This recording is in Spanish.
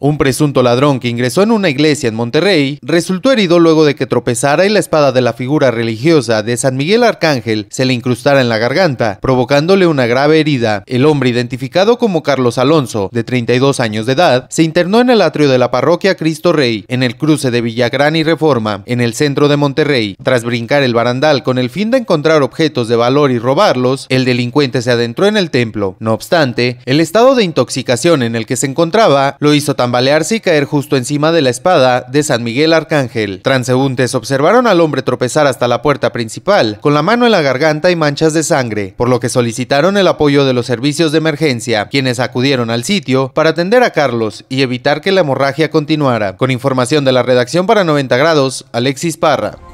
Un presunto ladrón que ingresó en una iglesia en Monterrey resultó herido luego de que tropezara y la espada de la figura religiosa de San Miguel Arcángel se le incrustara en la garganta, provocándole una grave herida. El hombre identificado como Carlos Alonso, de 32 años de edad, se internó en el atrio de la parroquia Cristo Rey, en el cruce de Villagrán y Reforma, en el centro de Monterrey. Tras brincar el barandal con el fin de encontrar objetos de valor y robarlos, el delincuente se adentró en el templo. No obstante, el estado de intoxicación en el que se encontraba lo hizo también tambalearse y caer justo encima de la espada de San Miguel Arcángel. Transeúntes observaron al hombre tropezar hasta la puerta principal, con la mano en la garganta y manchas de sangre, por lo que solicitaron el apoyo de los servicios de emergencia, quienes acudieron al sitio para atender a Carlos y evitar que la hemorragia continuara. Con información de la redacción para 90 grados, Alexis Parra.